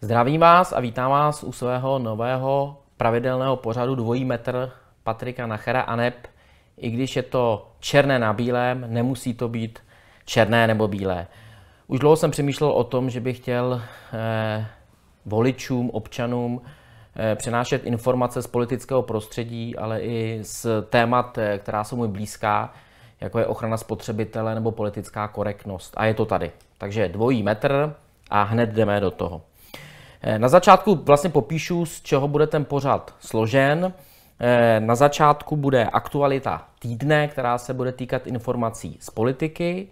Zdravím vás a vítám vás u svého nového pravidelného pořadu Dvojí metr Patrika Nachera a neb. I když je to černé na bílém, nemusí to být černé nebo bílé. Už dlouho jsem přemýšlel o tom, že bych chtěl eh, voličům, občanům eh, přenášet informace z politického prostředí, ale i z témat, eh, která jsou mi blízká, jako je ochrana spotřebitele nebo politická korektnost. A je to tady. Takže dvojí metr a hned jdeme do toho. Eh, na začátku vlastně popíšu, z čeho bude ten pořad složen. Eh, na začátku bude aktualita týdne, která se bude týkat informací z politiky.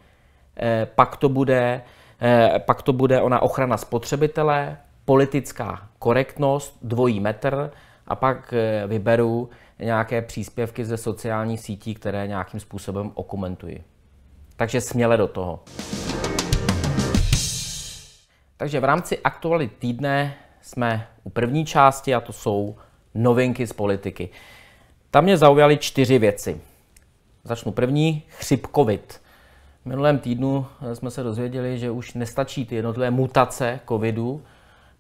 Eh, pak to bude, eh, pak to bude ona ochrana spotřebitele, politická korektnost, dvojí metr a pak eh, vyberu nějaké příspěvky ze sociálních sítí, které nějakým způsobem okomentuji. Takže směle do toho. Takže v rámci aktuality týdne jsme u první části a to jsou novinky z politiky. Tam mě zaujaly čtyři věci. Začnu první, chřipkovit. V minulém týdnu eh, jsme se dozvěděli, že už nestačí ty jednotlivé mutace covidu,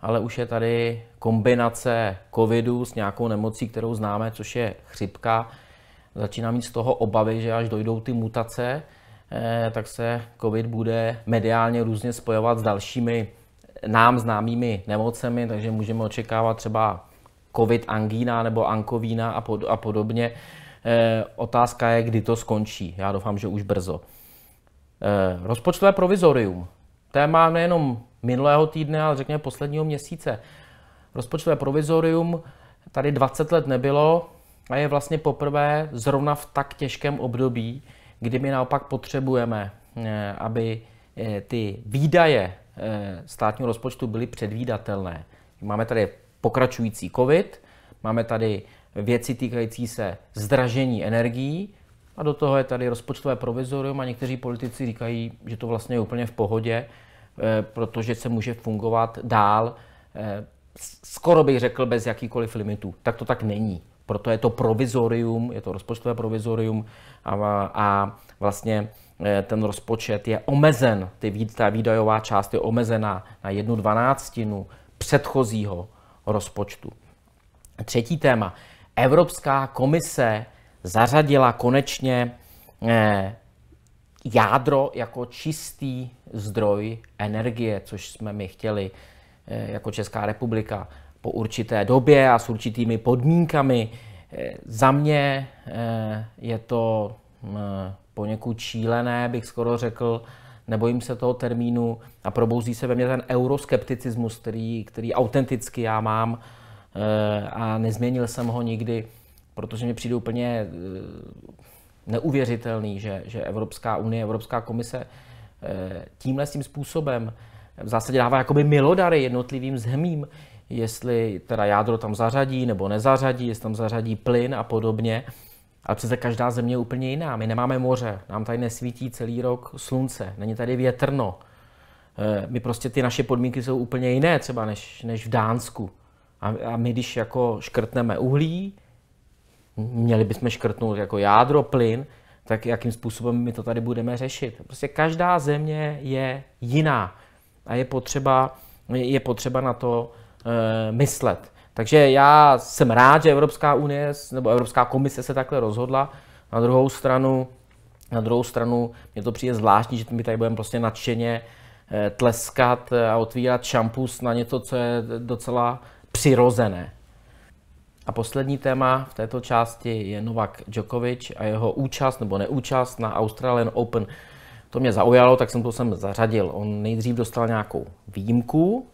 ale už je tady kombinace covidu s nějakou nemocí, kterou známe, což je chřipka. Začíná mít z toho obavy, že až dojdou ty mutace, eh, tak se covid bude mediálně různě spojovat s dalšími nám známými nemocemi, takže můžeme očekávat třeba covid angína nebo ankovína a, pod, a podobně. Eh, otázka je, kdy to skončí. Já doufám, že už brzo. Eh, rozpočtové provizorium. Téma nejenom minulého týdne, ale řekněme posledního měsíce. Rozpočtové provizorium tady 20 let nebylo a je vlastně poprvé zrovna v tak těžkém období, kdy my naopak potřebujeme, eh, aby eh, ty výdaje státního rozpočtu byly předvídatelné. Máme tady pokračující COVID, máme tady věci týkající se zdražení energií, a do toho je tady rozpočtové provizorium a někteří politici říkají, že to vlastně je úplně v pohodě, eh, protože se může fungovat dál, eh, skoro bych řekl, bez jakýkoliv limitů. Tak to tak není. Proto je to provizorium, je to rozpočtové provizorium a, a vlastně eh, ten rozpočet je omezen, ty, ta výdajová část je omezená na jednu dvanáctinu předchozího rozpočtu. Třetí téma. Evropská komise zařadila konečně eh, jádro jako čistý zdroj energie, což jsme my chtěli eh, jako Česká republika po určité době a s určitými podmínkami. Eh, za mě je to poněkud čílené, bych skoro řekl, nebojím se toho termínu a probouzí se ve mně ten euroskepticismus, který, který autenticky já mám a nezměnil jsem ho nikdy protože mi přijde úplně eh, neuvěřitelný, že, že Evropská unie, Evropská komise eh, tímhle tím způsobem v zásadě dává jakoby milodary jednotlivým zemím, jestli teda jádro tam zařadí nebo nezařadí, jestli tam zařadí plyn a podobně. Ale přece každá země je úplně jiná. My nemáme moře, nám tady nesvítí celý rok slunce, není tady větrno. Eh, my prostě ty naše podmínky jsou úplně jiné třeba než, než v Dánsku. A, a my když jako škrtneme uhlí, měli bychom škrtnout jako jádro, plyn, tak jakým způsobem my to tady budeme řešit. Prostě každá země je jiná a je potřeba, je potřeba na to e, myslet. Takže já jsem rád, že Evropská unie nebo Evropská komise se takhle rozhodla. Na druhou stranu, na druhou stranu mě to přijde zvláštní, že my tady budeme prostě nadšeně eh, tleskat a otvírat šampus na něco, co je docela přirozené. A poslední téma v této části je Novak Djokovic a jeho účast nebo neúčast na Australian Open. To mě zaujalo, tak jsem to sem zařadil. On nejdřív dostal nějakou výjimku,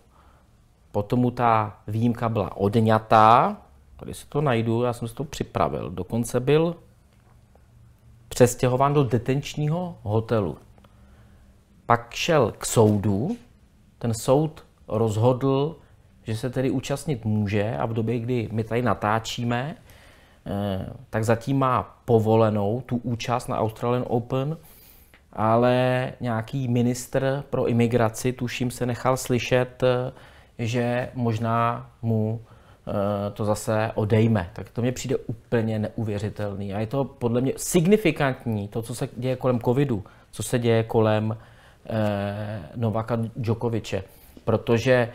potom mu ta výjimka byla odňatá. Tady si to najdu, já jsem si to připravil. Dokonce byl přestěhován do detenčního hotelu. Pak šel k soudu, ten soud rozhodl, že se tedy účastnit může a v době, kdy my tady natáčíme, eh, tak zatím má povolenou tu účast na Australian Open, ale nějaký ministr pro imigraci, tuším, se nechal slyšet, eh, že možná mu eh, to zase odejme. Tak to mně přijde úplně neuvěřitelný. A je to podle mě signifikantní, to, co se děje kolem covidu, co se děje kolem eh, Novaka Djokoviče. Protože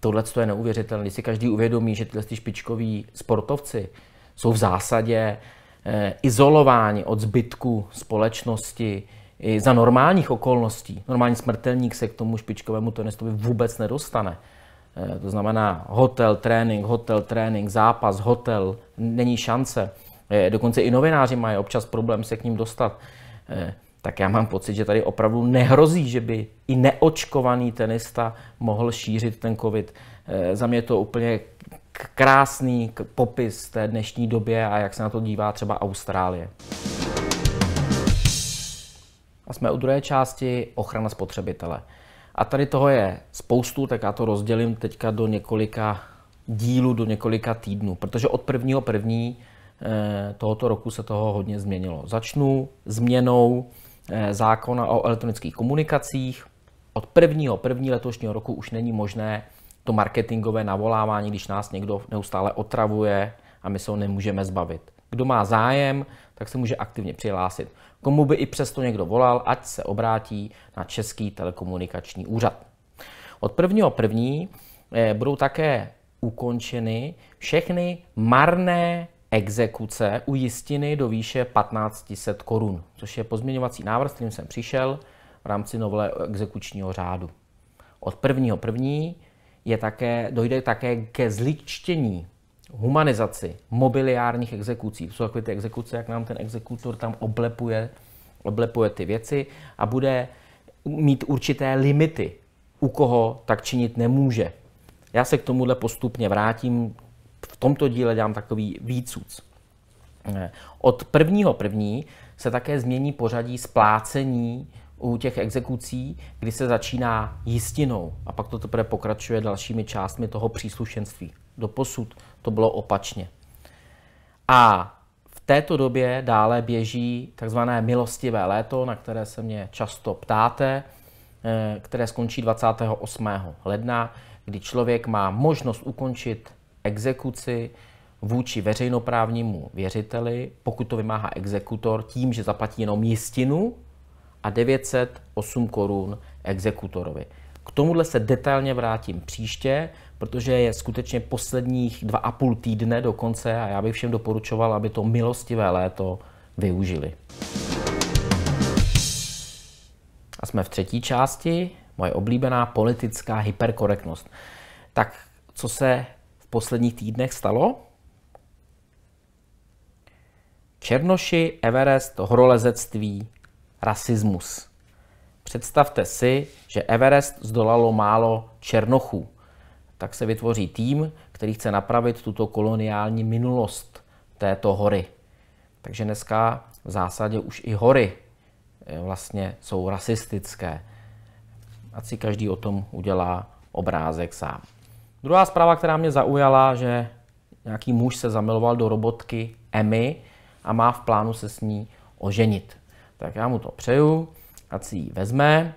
tohle je neuvěřitelné. Když si každý uvědomí, že tyhle špičkoví sportovci jsou v zásadě eh, izolováni od zbytku společnosti i za normálních okolností. Normální smrtelník se k tomu špičkovému tenistovi vůbec nedostane. Eh, to znamená hotel, trénink, hotel, trénink, zápas, hotel, není šance. Eh, dokonce i novináři mají občas problém se k ním dostat tak já mám pocit, že tady opravdu nehrozí, že by i neočkovaný tenista mohl šířit ten covid. Eh, za mě je to úplně krásný popis té dnešní době a jak se na to dívá třeba Austrálie. A jsme u druhé části ochrana spotřebitele. A tady toho je spoustu, tak já to rozdělím teďka do několika dílů, do několika týdnů, protože od prvního první eh, tohoto roku se toho hodně změnilo. Začnu změnou Eh, zákona o elektronických komunikacích. Od prvního první letošního roku už není možné to marketingové navolávání, když nás někdo neustále otravuje a my se ho nemůžeme zbavit. Kdo má zájem, tak se může aktivně přihlásit. Komu by i přesto někdo volal, ať se obrátí na Český telekomunikační úřad. Od prvního první eh, budou také ukončeny všechny marné exekuce u jistiny do výše 1500 korun, což je pozměňovací návrh, s kterým jsem přišel v rámci nové exekučního řádu. Od prvního první Je také, dojde také ke zličtění, humanizaci mobiliárních exekucí. To jsou takové ty exekuce, jak nám ten exekutor tam oblepuje, oblepuje ty věci a bude mít určité limity, u koho tak činit nemůže. Já se k tomuhle postupně vrátím, tomto díle dám takový výcuc. Eh, od prvního první se také změní pořadí splácení u těch exekucí, kdy se začíná jistinou a pak to teprve pokračuje dalšími částmi toho příslušenství. Doposud to bylo opačně. A v této době dále běží takzvané milostivé léto, na které se mě často ptáte, eh, které skončí 28. ledna, kdy člověk má možnost ukončit exekuci vůči veřejnoprávnímu věřiteli, pokud to vymáhá exekutor, tím, že zaplatí jenom jistinu a 908 korun exekutorovi. K tomuhle se detailně vrátím příště, protože je skutečně posledních dva a půl týdne do konce a já bych všem doporučoval, aby to milostivé léto využili. A jsme v třetí části, moje oblíbená politická hyperkorektnost. Tak co se posledních týdnech stalo? Černoši, Everest, horolezectví, rasismus. Představte si, že Everest zdolalo málo černochů. Tak se vytvoří tým, který chce napravit tuto koloniální minulost této hory. Takže dneska v zásadě už i hory eh, vlastně jsou rasistické. A si každý o tom udělá obrázek sám. Druhá zpráva, která mě zaujala, že nějaký muž se zamiloval do robotky Emmy a má v plánu se s ní oženit. Tak já mu to přeju, ať si ji vezme.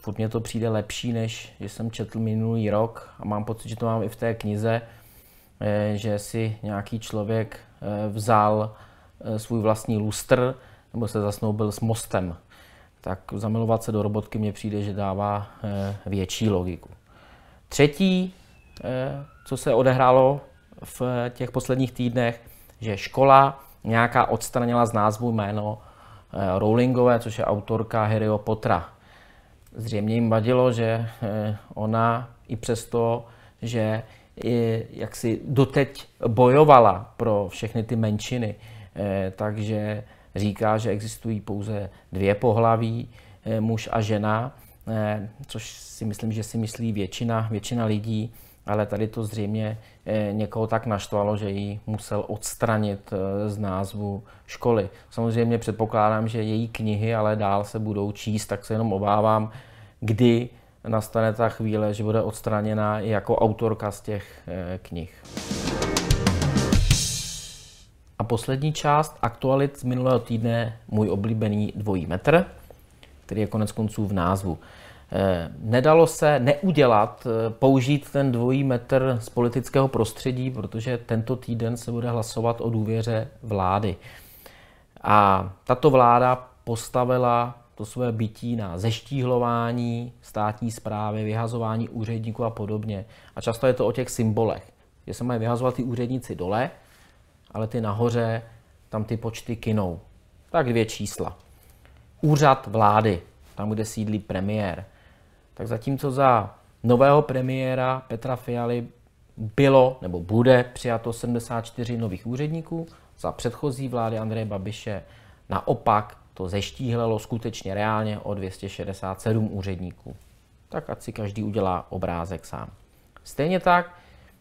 Furt mě to přijde lepší, než že jsem četl minulý rok a mám pocit, že to mám i v té knize, eh, že si nějaký člověk eh, vzal eh, svůj vlastní lustr nebo se zasnoubil s mostem. Tak zamilovat se do robotky mě přijde, že dává větší logiku. Třetí Eh, co se odehrálo v těch posledních týdnech, že škola nějaká odstranila z názvu jméno eh, Rowlingové, což je autorka Harryho Pottera. Zřejmě jim vadilo, že eh, ona i přesto, že jak si doteď bojovala pro všechny ty menšiny, takže říká, že existují pouze dvě pohlaví, muž a žena, což si myslím, že si myslí většina, většina lidí ale tady to zřejmě eh, někoho tak naštvalo, že ji musel odstranit eh, z názvu školy. Samozřejmě předpokládám, že její knihy ale dál se budou číst, tak se jenom obávám, kdy nastane ta chvíle, že bude odstraněna jako autorka z těch eh, knih. A poslední část aktualit z minulého týdne, můj oblíbený dvojí metr, který je konec konců v názvu. Eh, nedalo se neudělat, eh, použít ten dvojí metr z politického prostředí, protože tento týden se bude hlasovat o důvěře vlády. A tato vláda postavila to své bytí na zeštíhlování státní zprávy, vyhazování úředníků a podobně. A často je to o těch symbolech, že se mají vyhazovat ty úředníci dole, ale ty nahoře tam ty počty kinou. Tak dvě čísla. Úřad vlády, tam, kde sídlí premiér tak zatímco za nového premiéra Petra Fialy bylo nebo bude přijato 74 nových úředníků, za předchozí vlády Andreje Babiše naopak to zeštíhlelo skutečně reálně o 267 úředníků. Tak ať si každý udělá obrázek sám. Stejně tak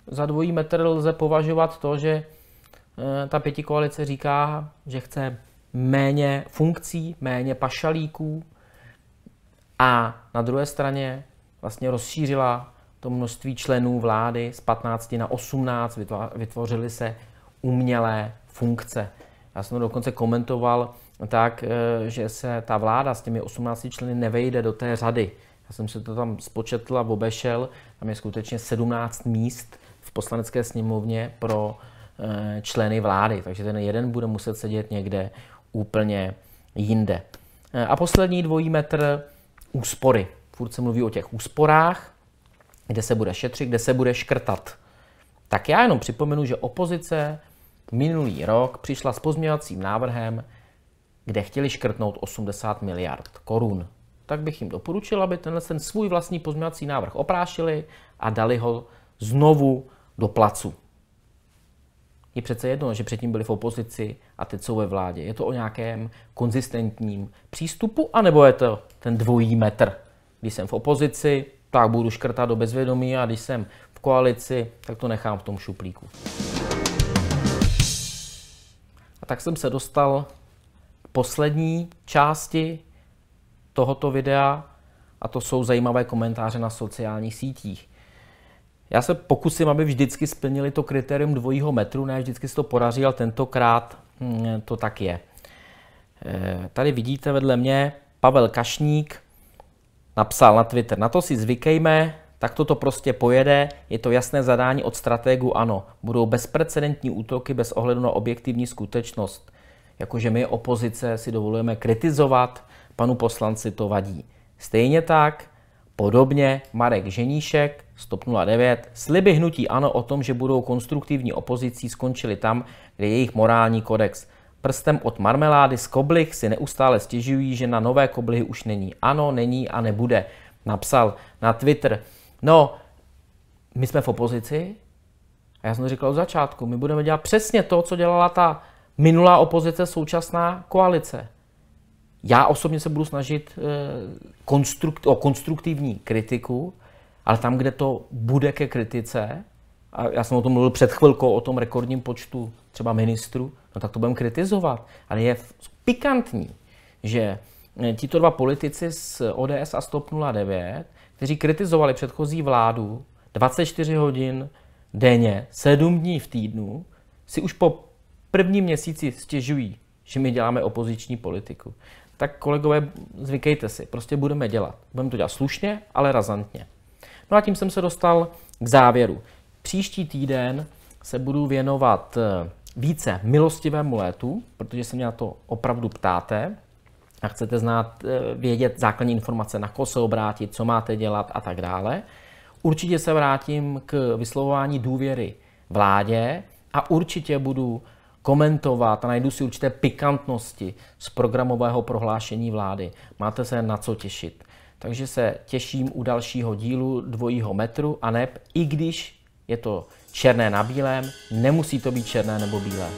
za dvojí metr lze považovat to, že eh, ta pětikoalice říká, že chce méně funkcí, méně pašalíků, a na druhé straně vlastně rozšířila to množství členů vlády z 15 na 18, vytvořily se umělé funkce. Já jsem to dokonce komentoval tak, eh, že se ta vláda s těmi 18 členy nevejde do té řady. Já jsem se to tam spočetl a obešel. Tam je skutečně 17 míst v poslanecké sněmovně pro eh, členy vlády, takže ten jeden bude muset sedět někde úplně jinde. Eh, a poslední dvojí metr úspory. Furt se mluví o těch úsporách, kde se bude šetřit, kde se bude škrtat. Tak já jenom připomenu, že opozice minulý rok přišla s pozměňovacím návrhem, kde chtěli škrtnout 80 miliard korun. Tak bych jim doporučil, aby tenhle ten svůj vlastní pozměňovací návrh oprášili a dali ho znovu do placu je přece jedno, že předtím byli v opozici a teď jsou ve vládě. Je to o nějakém konzistentním přístupu, anebo je to ten dvojí metr? Když jsem v opozici, tak budu škrtat do bezvědomí a když jsem v koalici, tak to nechám v tom šuplíku. A tak jsem se dostal k poslední části tohoto videa a to jsou zajímavé komentáře na sociálních sítích. Já se pokusím, aby vždycky splnili to kritérium dvojího metru, ne vždycky se to podaří, ale tentokrát hm, to tak je. Eh, tady vidíte vedle mě Pavel Kašník napsal na Twitter, na to si zvykejme, tak toto prostě pojede, je to jasné zadání od strategu ANO. Budou bezprecedentní útoky bez ohledu na objektivní skutečnost. Jakože my opozice si dovolujeme kritizovat, panu poslanci to vadí. Stejně tak, podobně Marek Ženíšek, Stop 09. Sliby hnutí ANO o tom, že budou konstruktivní opozicí, skončily tam, kde je jejich morální kodex. Prstem od marmelády z koblich si neustále stěžují, že na nové koblihy už není. Ano, není a nebude. Napsal na Twitter. No, my jsme v opozici a já jsem to říkal od začátku. My budeme dělat přesně to, co dělala ta minulá opozice, současná koalice. Já osobně se budu snažit eh, konstrukt, o konstruktivní kritiku, ale tam, kde to bude ke kritice, a já jsem o tom mluvil před chvilkou, o tom rekordním počtu třeba ministrů, no tak to budeme kritizovat. Ale je pikantní, že eh, tito dva politici z ODS a STOP 09, kteří kritizovali předchozí vládu 24 hodin denně, 7 dní v týdnu, si už po prvním měsíci stěžují, že my děláme opoziční politiku. Tak kolegové, zvykejte si, prostě budeme dělat. Budeme to dělat slušně, ale razantně. No a tím jsem se dostal k závěru. Příští týden se budu věnovat eh, více milostivému létu, protože se mě na to opravdu ptáte a chcete znát, eh, vědět základní informace, na koho se obrátit, co máte dělat a tak dále. Určitě se vrátím k vyslovování důvěry vládě a určitě budu komentovat a najdu si určité pikantnosti z programového prohlášení vlády. Máte se na co těšit. Takže se těším u dalšího dílu dvojího metru a neb, i když je to černé na bílém, nemusí to být černé nebo bílé.